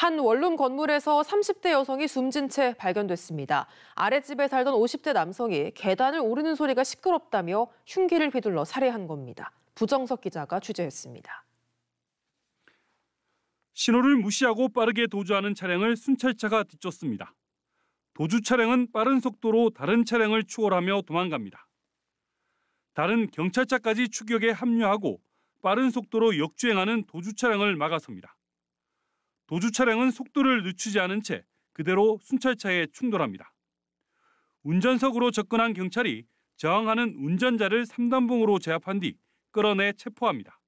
한 원룸 건물에서 30대 여성이 숨진 채 발견됐습니다. 아랫집에 살던 50대 남성이 계단을 오르는 소리가 시끄럽다며 흉기를 휘둘러 살해한 겁니다. 부정석 기자가 취재했습니다. 신호를 무시하고 빠르게 도주하는 차량을 순찰차가 뒤쫓습니다. 도주 차량은 빠른 속도로 다른 차량을 추월하며 도망갑니다. 다른 경찰차까지 추격에 합류하고 빠른 속도로 역주행하는 도주 차량을 막아섭니다. 도주 차량은 속도를 늦추지 않은 채 그대로 순찰차에 충돌합니다. 운전석으로 접근한 경찰이 저항하는 운전자를 3단봉으로 제압한 뒤 끌어내 체포합니다.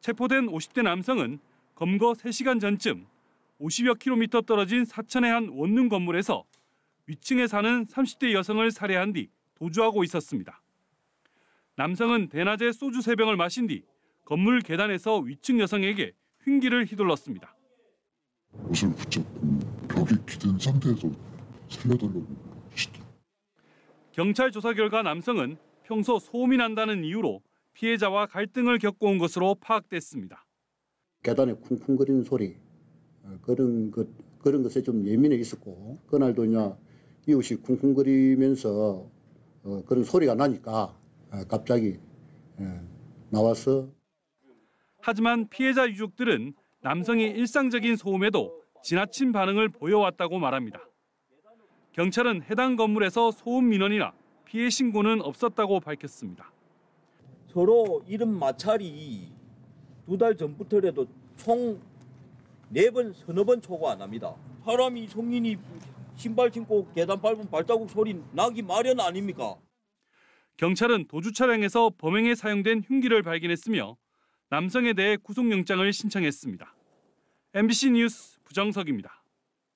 체포된 50대 남성은 검거 3시간 전쯤 50여 킬로미터 떨어진 사천의 한 원룸 건물에서 위층에 사는 30대 여성을 살해한 뒤 도주하고 있었습니다. 남성은 대낮에 소주 3병을 마신 뒤 건물 계단에서 위층 여성에게 흉기를 휘둘렀습니다. 옷을 붙잡고 음, 벽에 기댄 상태에서 살려달라고 시켜. 경찰 조사 결과 남성은 평소 소민한다는 이유로 피해자와 갈등을 겪어온 것으로 파악됐습니다. 계단에 쿵쿵거리는 소리 어, 그런 것 그런 것에 좀 예민해 있었고 그날도 이제 이웃이 쿵쿵거리면서 어, 그런 소리가 나니까 어, 갑자기 나와서 하지만 피해자 유족들은 남성의 일상적인 소음에도 지나친 반응을 보여왔다고 말합니다. 경찰은 해당 건물에서 소음 민원이나 피해 신고는 없었다고 밝혔습니다. 서로 이름 마찰이 두 달 전부터라도 총 네 번, 서너 번 초과 안 합니다. 사람이 성인이 신발 신고 계단 밟은 발자국 소리 나기 마련 아닙니까? 경찰은 도주 차량에서 범행에 사용된 흉기를 발견했으며 남성에 대해 구속영장을 신청했습니다. MBC 뉴스 부정석입니다.